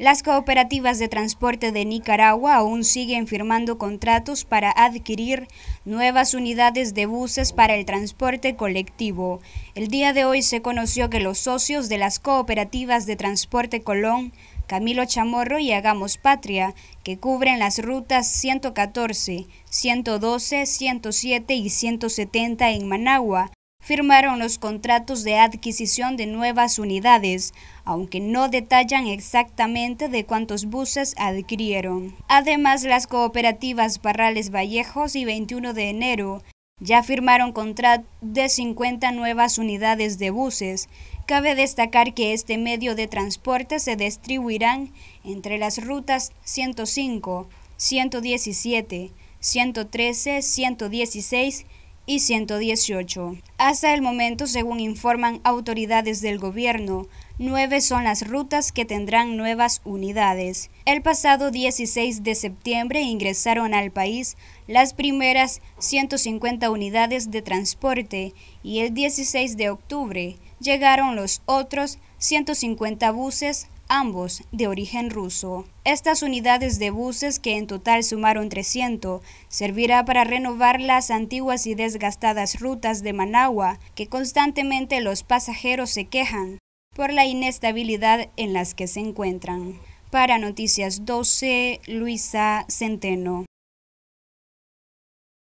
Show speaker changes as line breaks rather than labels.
Las cooperativas de transporte de Nicaragua aún siguen firmando contratos para adquirir nuevas unidades de buses para el transporte colectivo. El día de hoy se conoció que los socios de las cooperativas de transporte Colón, Camilo Chamorro y Hagamos Patria, que cubren las rutas 114, 112, 107 y 170 en Managua, firmaron los contratos de adquisición de nuevas unidades, aunque no detallan exactamente de cuántos buses adquirieron. Además, las cooperativas Barrales Vallejos y 21 de enero ya firmaron contrato de 50 nuevas unidades de buses. Cabe destacar que este medio de transporte se distribuirán entre las rutas 105, 117, 113, 116 y 118. Hasta el momento, según informan autoridades del gobierno, nueve son las rutas que tendrán nuevas unidades. El pasado 16 de septiembre ingresaron al país las primeras 150 unidades de transporte y el 16 de octubre llegaron los otros 150 buses ambos de origen ruso. Estas unidades de buses, que en total sumaron 300, servirá para renovar las antiguas y desgastadas rutas de Managua, que constantemente los pasajeros se quejan por la inestabilidad en las que se encuentran. Para Noticias 12, Luisa Centeno.